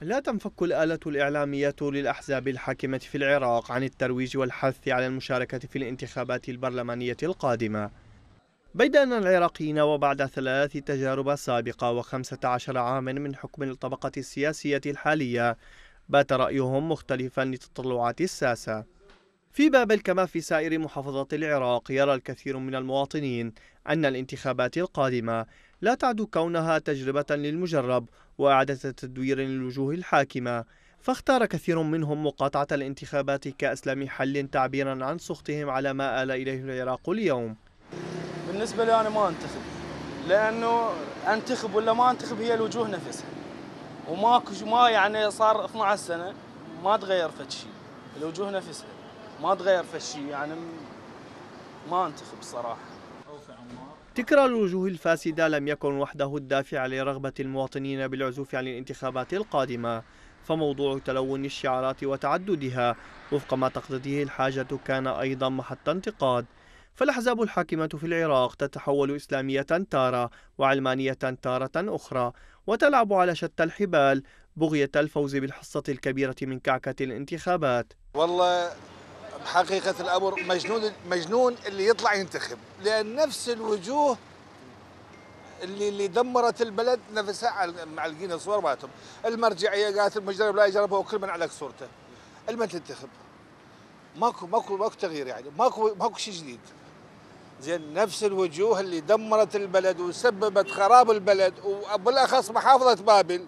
لا تنفك الآلة الإعلامية للأحزاب الحاكمة في العراق عن الترويج والحث على المشاركة في الانتخابات البرلمانية القادمة بيد أن العراقيين وبعد ثلاث تجارب سابقة وخمسة عشر عاما من حكم الطبقة السياسية الحالية بات رأيهم مختلفا لتطلعات الساسة في بابل كما في سائر محافظات العراق يرى الكثير من المواطنين أن الانتخابات القادمة لا تعد كونها تجربة للمجرب وإعادة تدوير للوجوه الحاكمة فاختار كثير منهم مقاطعة الانتخابات كأسلم حل تعبيرا عن سخطهم على ما آل إليه العراق اليوم بالنسبة لي أنا ما أنتخب لأنه أنتخب ولا ما أنتخب هي الوجوه نفسها وماكو ما يعني صار 12 سنة ما تغير فد شيء الوجوه نفسها ما تغير فد شيء يعني ما أنتخب صراحة تكرار الوجوه الفاسدة لم يكن وحده الدافع لرغبة المواطنين بالعزوف عن الانتخابات القادمة فموضوع تلون الشعارات وتعددها وفق ما تقتضيه الحاجة كان أيضا محط انتقاد فالأحزاب الحاكمة في العراق تتحول إسلامية تارة وعلمانية تارة أخرى وتلعب على شتى الحبال بغية الفوز بالحصة الكبيرة من كعكة الانتخابات والله حقيقة الأمر مجنون مجنون اللي يطلع ينتخب لأن نفس الوجوه اللي اللي دمرت البلد نفسها معلقين الصور مالتهم المرجعية قالت المجرم لا يجربه وكل من عليك صورته المن تنتخب ماكو ماكو ماكو تغيير يعني ماكو ماكو شيء جديد زين نفس الوجوه اللي دمرت البلد وسببت خراب البلد وبالاخص محافظه بابل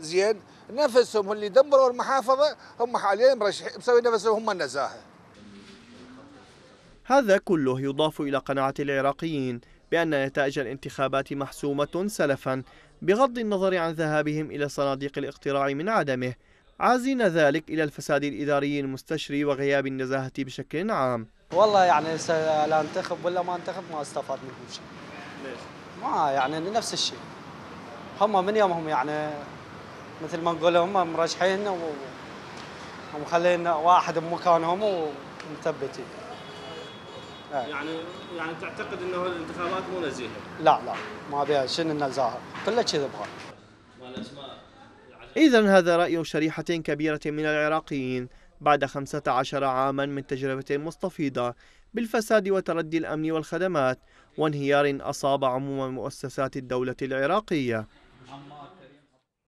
زين نفسهم اللي دمروا المحافظه هم حاليا مرشحين مسوي نفسهم هم النزاهه هذا كله يضاف إلى قناعة العراقيين بأن نتائج الانتخابات محسومة سلفا بغض النظر عن ذهابهم إلى صناديق الاقتراع من عدمه عازين ذلك إلى الفساد الإداري المستشري وغياب النزاهة بشكل عام والله يعني لا انتخب ولا ما انتخب ما استفاد منهم شيء ليش؟ ما يعني نفس الشيء هم من يومهم يعني مثل ما نقول هم مرشحين ومخلين واحد بمكانهم ومثبتين إيه. يعني يعني تعتقد انه الانتخابات مو نزيهه؟ لا لا ما بها شنو النزاهه كلها كذب إذا هذا رأي شريحة كبيرة من العراقيين بعد 15 عاما من تجربة مستفيضة بالفساد وتردي الأمن والخدمات وانهيار أصاب عموم مؤسسات الدولة العراقية